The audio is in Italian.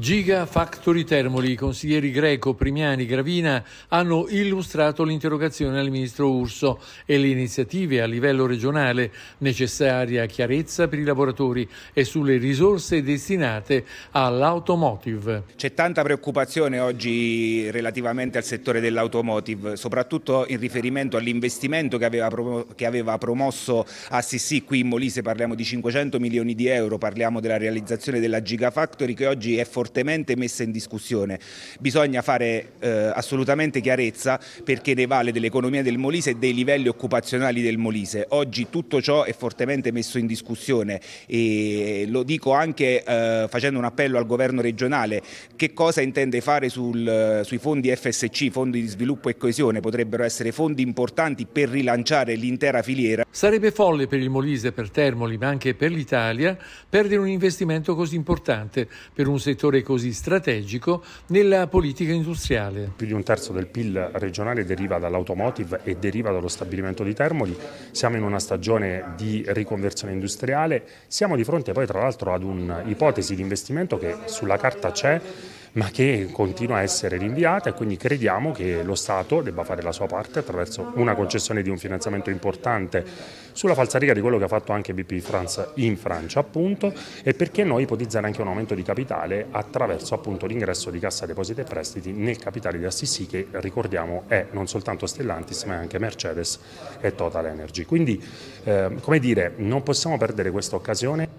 Giga Factory Termoli, i consiglieri Greco, Primiani, Gravina hanno illustrato l'interrogazione al ministro Urso e le iniziative a livello regionale necessarie a chiarezza per i lavoratori e sulle risorse destinate all'automotive. C'è tanta preoccupazione oggi relativamente al settore dell'automotive, soprattutto in riferimento all'investimento che, che aveva, promosso Assisi qui in Molise, parliamo di 500 milioni di euro, parliamo della realizzazione della Giga Factory che oggi è forse fortemente messa in discussione. Bisogna fare eh, assolutamente chiarezza perché ne vale dell'economia del Molise e dei livelli occupazionali del Molise. Oggi tutto ciò è fortemente messo in discussione e lo dico anche eh, facendo un appello al governo regionale che cosa intende fare sul, eh, sui fondi FSC, fondi di sviluppo e coesione, potrebbero essere fondi importanti per rilanciare l'intera filiera. Sarebbe folle per il Molise, per Termoli, ma anche per l'Italia perdere un investimento così importante per un settore settore così strategico nella politica industriale. Più di un terzo del PIL regionale deriva dall'automotive e deriva dallo stabilimento di Termoli. Siamo in una stagione di riconversione industriale, siamo di fronte poi tra l'altro ad un'ipotesi di investimento che sulla carta c'è ma che continua a essere rinviata e quindi crediamo che lo Stato debba fare la sua parte attraverso una concessione di un finanziamento importante sulla falsariga di quello che ha fatto anche BP France in Francia appunto e perché noi ipotizzare anche un aumento di capitale attraverso appunto l'ingresso di Cassa Depositi e Prestiti nel capitale di Assisi che ricordiamo è non soltanto Stellantis ma anche Mercedes e Total Energy. Quindi eh, come dire non possiamo perdere questa occasione.